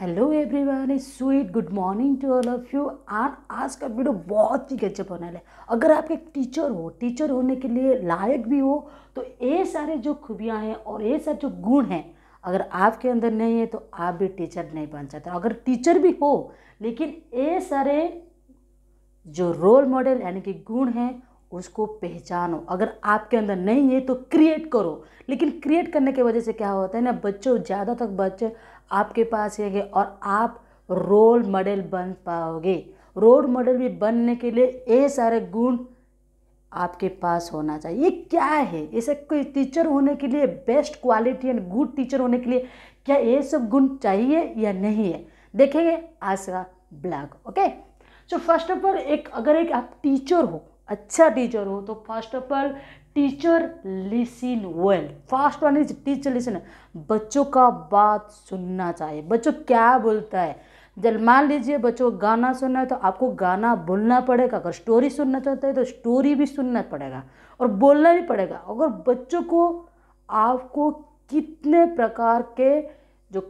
hello everyone is sweet good morning to all of you आज आज का video बहुत ही गजब होने वाला है अगर आप एक टीचर हो टीचर होने के लिए लायक भी हो तो ये सारे जो खूबियाँ हैं और ये सारे जो गुण हैं अगर आपके अंदर नहीं है तो आप भी टीचर नहीं बन सकते अगर टीचर भी हो लेकिन ये सारे जो रोल मॉडल यानी कि गुण हैं उसको पहचानो अगर आपके अंदर नहीं है तो क्रिएट करो लेकिन क्रिएट करने की वजह से क्या होता है ना बच्चों ज़्यादातर बच्चे आपके पास रहेंगे और आप रोल मॉडल बन पाओगे रोल मॉडल भी बनने के लिए ये सारे गुण आपके पास होना चाहिए ये क्या है ऐसे कोई टीचर होने के लिए best quality and good teacher होने के लिए क्या ये सब गुण चाहिए या नहीं है देखेंगे आज का blog okay so first of all एक अगर एक आप टीचर हो अच्छा टीचर हो तो first of all teacher listen well first one is teacher listen बच्चों का बात सुनना चाहिए बच्चों क्या बोलता है जब मान लीजिए बच्चों गाना सुनना है तो आपको गाना बोलना पड़ेगा अगर स्टोरी सुनना चाहते हैं तो स्टोरी भी सुनना पड़ेगा और बोलना भी पड़ेगा अगर बच्चों को आपको कितने प्रकार के जो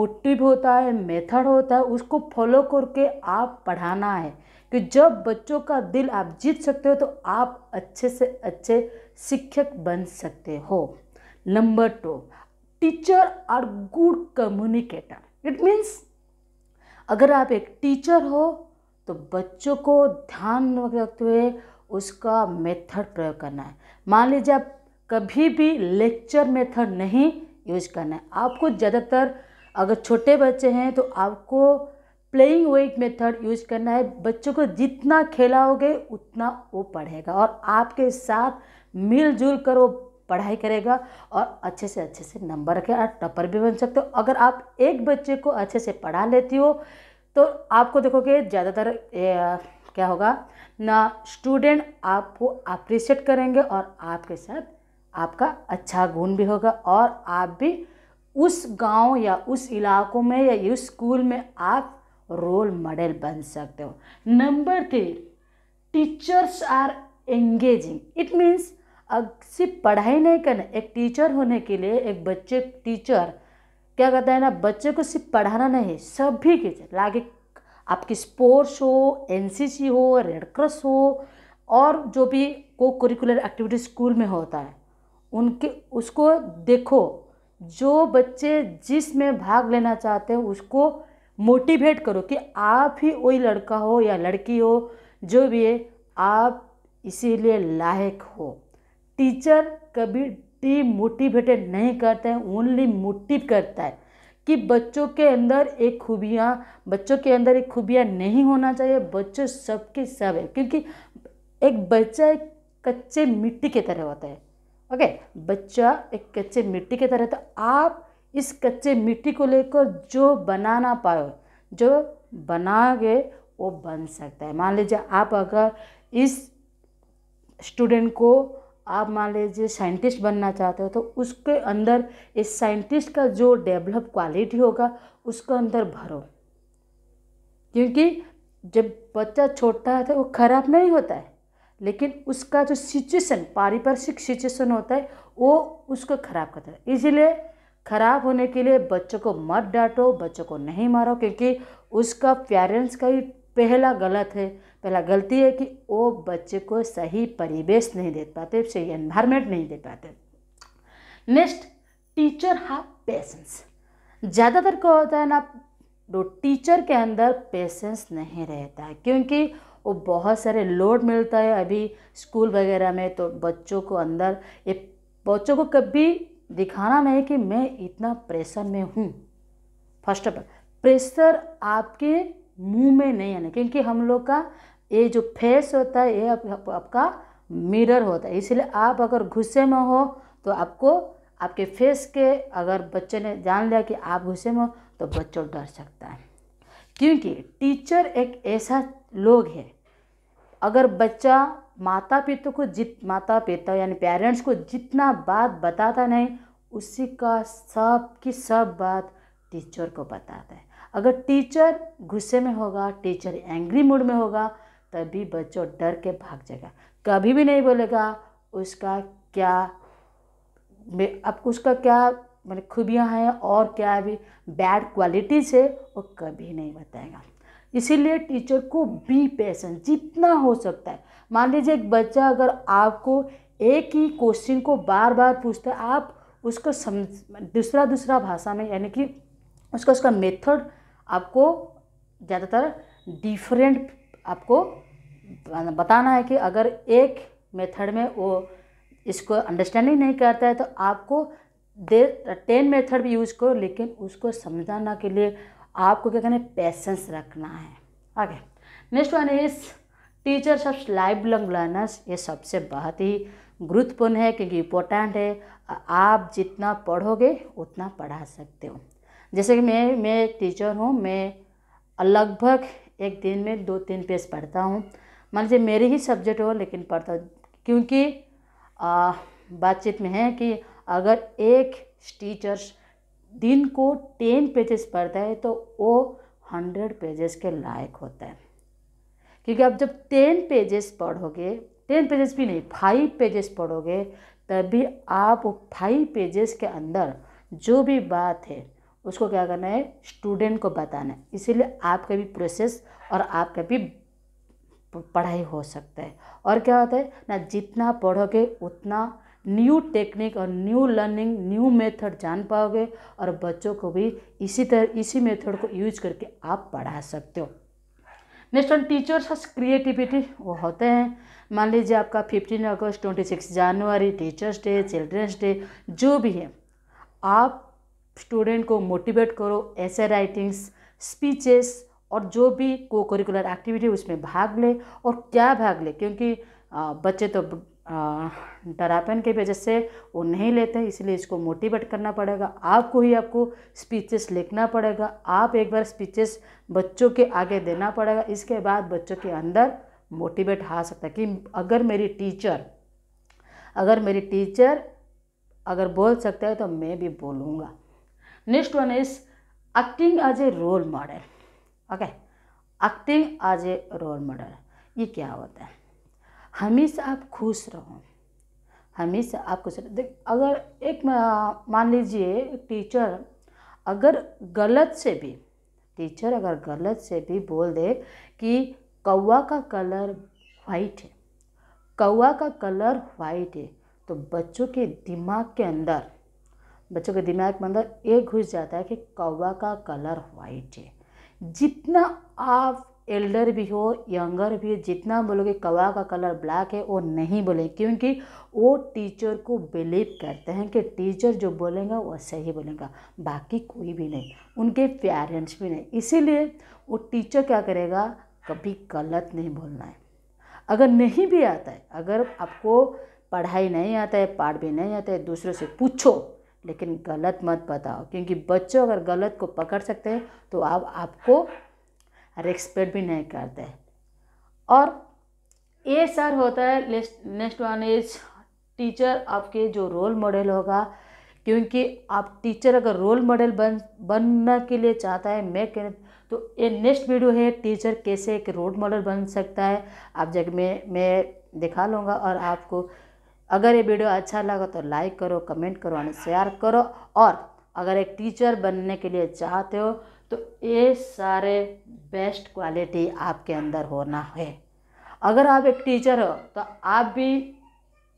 मोटिव होता है मेथड होता है उसको फॉलो करके आप पढ़ाना है कि जब बच्चों का दिल आप जीत सकते हो तो आप अच्छे से अच्छे शिक्षक बन सकते हो number two teacher are good communicator it means अगर आप एक टीचर हो तो बच्चों को ध्यान रखते हुए उसका मेथड प्रयोग करना है मान लीजिए आप कभी भी लेक्चर मेथड नहीं यूज करना है आपको ज़्यादातर अगर छोटे बच्चे हैं तो आपको प्लेइंग वेट मेथड यूज करना है बच्चों को जितना खेलाओगे उतना वो पढ़ेगा और आपके साथ मिलजुल कर वो पढ़ाई करेगा और अच्छे से अच्छे से नंबर रखे और टॉपर भी बन सकते हो अगर आप एक बच्चे को अच्छे से पढ़ा लेती हो तो आपको देखोगे ज़्यादातर क्या होगा ना स्टूडेंट आपको अप्रिशिएट करेंगे और आपके साथ आपका अच्छा गुण भी होगा और आप भी उस गांव या उस इलाकों में या उस स्कूल में आप रोल मॉडल बन सकते हो number three teachers are engaging it means सिर्फ पढ़ाई नहीं करना एक टीचर होने के लिए एक बच्चे टीचर क्या कहता है ना बच्चे को सिर्फ पढ़ाना नहीं सभी के लागे आपकी स्पोर्ट्स हो एनसीसी हो रेड क्रॉस हो और जो भी को करिकुलर एक्टिविटी स्कूल में होता है उनके उसको देखो जो बच्चे जिसमें भाग लेना चाहते हैं उसको मोटिवेट करो कि आप ही वही लड़का हो या लड़की हो जो भी है आप इसीलिए लायक हो टीचर कभी डीमोटिवेटेड नहीं करते हैं ओनली मोटिव करता है कि बच्चों के अंदर एक खूबियाँ बच्चों के अंदर एक खूबियाँ नहीं होना चाहिए बच्चों सबके सब है क्योंकि एक बच्चा एक कच्चे मिट्टी की तरह होता है ओके बच्चा एक कच्चे मिट्टी की तरह तो आप इस कच्चे मिट्टी को लेकर जो बना ना पाओ जो बनाओगे वो बन सकता है मान लीजिए आप अगर इस स्टूडेंट को आप मान लीजिए साइंटिस्ट बनना चाहते हो तो उसके अंदर इस साइंटिस्ट का जो डेवलप क्वालिटी होगा उसको अंदर भरो क्योंकि जब बच्चा छोटा है तो वो खराब नहीं होता है लेकिन उसका जो सिचुएशन पारिपार्श्विक सिचुएशन होता है वो उसको खराब करता है इसीलिए खराब होने के लिए बच्चों को मत डांटो बच्चों को नहीं मारो क्योंकि उसका पेरेंट्स का ही पहला गलत है पहला गलती है कि वो बच्चे को सही परिवेश नहीं दे पाते सही एनवायरमेंट नहीं दे पाते नेक्स्ट टीचर हैव पेशेंस ज़्यादातर क्या होता है ना तो टीचर के अंदर पेशेंस नहीं रहता है क्योंकि वो बहुत सारे लोड मिलता है अभी स्कूल वगैरह में तो बच्चों को अंदर ये बच्चों को कभी दिखाना नहीं कि मैं इतना प्रेशर में हूँ फर्स्ट ऑफ ऑल प्रेशर आपके मुंह में नहीं आना क्योंकि हम लोग का ये जो फेस होता है ये आप, आप, आपका मिरर होता है इसलिए आप अगर गुस्से में हो तो आपको आपके फेस के अगर बच्चे ने जान लिया कि आप गुस्से में हो तो बच्चों डर सकता है क्योंकि टीचर एक ऐसा लोग है अगर बच्चा माता पिता को जित माता पिता यानी पेरेंट्स को जितना बात बताता नहीं उसी का सब की सब बात टीचर को बताता है अगर टीचर गुस्से में होगा टीचर एंग्री मूड में होगा तभी बच्चों डर के भाग जाएगा कभी भी नहीं बोलेगा उसका क्या अब उसका क्या मतलब खूबियाँ हैं और क्या भी बैड क्वालिटीज है वो कभी नहीं बताएगा इसीलिए टीचर को बी पेशेंट जितना हो सकता है मान लीजिए एक बच्चा अगर आपको एक ही क्वेश्चन को बार बार पूछता है आप उसको समझ दूसरा दूसरा भाषा में यानी कि उसका उसका मेथड आपको ज़्यादातर डिफरेंट आपको बताना है कि अगर एक मेथड में वो इसको अंडरस्टैंडिंग नहीं करता है तो आपको दे टेन मेथड भी यूज़ करो लेकिन उसको समझाना के लिए आपको क्या करना है पेशेंस रखना है okay next one is teachers of life long learners ये सबसे बहुत ही गुरुत्वपूर्ण है क्योंकि इम्पोर्टेंट है आप जितना पढ़ोगे उतना पढ़ा सकते हो जैसे कि मैं मैं टीचर हूँ मैं लगभग एक दिन में दो तीन पेज पढ़ता हूँ मान लीजिए मेरे ही सब्जेक्ट हो लेकिन पढ़ता क्योंकि बातचीत में है कि अगर एक टीचर्स दिन को टेन पेजेस पढ़ता है तो वो हंड्रेड पेजेस के लायक होता है क्योंकि आप जब टेन पेजेस पढ़ोगे टेन पेजेस भी नहीं फाइव पेजेस पढ़ोगे तभी आप फाइव पेजेस के अंदर जो भी बात है उसको क्या करना है स्टूडेंट को बताना है इसीलिए आपका भी प्रोसेस और आपका भी पढ़ाई हो सकता है और क्या होता है ना जितना पढ़ोगे उतना न्यू टेक्निक और न्यू लर्निंग न्यू मेथड जान पाओगे और बच्चों को भी इसी तरह इसी मेथड को यूज करके आप पढ़ा सकते हो नेक्स्ट वन टीचर्स क्रिएटिविटी वो होते हैं मान लीजिए आपका फिफ्टीन अगस्त ट्वेंटी सिक्स जनवरी टीचर्स डे चिल्ड्रेंस डे जो भी है आप स्टूडेंट को मोटिवेट करो ऐसे राइटिंग्स स्पीचेस और जो भी को करिकुलर एक्टिविटी उसमें भाग ले और क्या भाग ले क्योंकि बच्चे तो डरापन की वजह से वो नहीं लेते इसलिए इसको मोटिवेट करना पड़ेगा आपको ही आपको स्पीचेस लिखना पड़ेगा आप एक बार स्पीचेस बच्चों के आगे देना पड़ेगा इसके बाद बच्चों के अंदर मोटिवेट आ सकता है कि अगर मेरी टीचर अगर मेरी टीचर अगर बोल सकता है तो मैं भी बोलूँगा next one is acting as a role model okay acting as a role model ये क्या होता है हमेशा आप खुश रहो हमेशा आपको देख अगर एक मान लीजिए टीचर अगर गलत से भी टीचर अगर गलत से भी बोल दे कि कौवा का कलर वाइट है कौवा का कलर वाइट है तो बच्चों के दिमाग के अंदर बच्चों के दिमाग के अंदर ये घुस जाता है कि कौवा का कलर वाइट है जितना आप एल्डर भी हो यंगर भी हो जितना बोलोगे कवा का कलर ब्लैक है वो नहीं बोले क्योंकि वो टीचर को बिलीव करते हैं कि टीचर जो बोलेगा वो सही बोलेगा बाकी कोई भी नहीं उनके पेरेंट्स भी नहीं इसीलिए वो टीचर क्या करेगा कभी गलत नहीं बोलना है अगर नहीं भी आता है अगर आपको पढ़ाई नहीं आता है पाठ भी नहीं आता है दूसरों से पूछो लेकिन गलत मत बताओ क्योंकि बच्चों अगर गलत को पकड़ सकते हैं तो आप आपको रेस्पेक्ट भी नहीं करते और ये सर होता है नेक्स्ट वन इज टीचर आपके जो रोल मॉडल होगा क्योंकि आप टीचर अगर रोल मॉडल बन बनने के लिए चाहता है मैं कह तो ये नेक्स्ट वीडियो है टीचर कैसे एक रोल मॉडल बन सकता है आप जगह में मैं दिखा लूँगा और आपको अगर ये वीडियो अच्छा लगा तो लाइक करो कमेंट करो और शेयर करो और अगर एक टीचर बनने के लिए चाहते हो तो ये सारे बेस्ट क्वालिटी आपके अंदर होना है अगर आप एक टीचर हो तो आप भी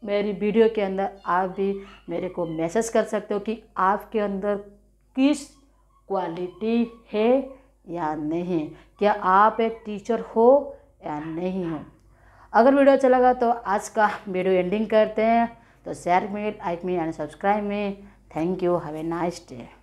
मेरी वीडियो के अंदर आप भी मेरे को मैसेज कर सकते हो कि आपके अंदर किस क्वालिटी है या नहीं क्या आप एक टीचर हो या नहीं हो अगर वीडियो अच्छा लगा तो आज का वीडियो एंडिंग करते हैं तो शेयर में लाइक में एंड सब्सक्राइब में thank you have a nice day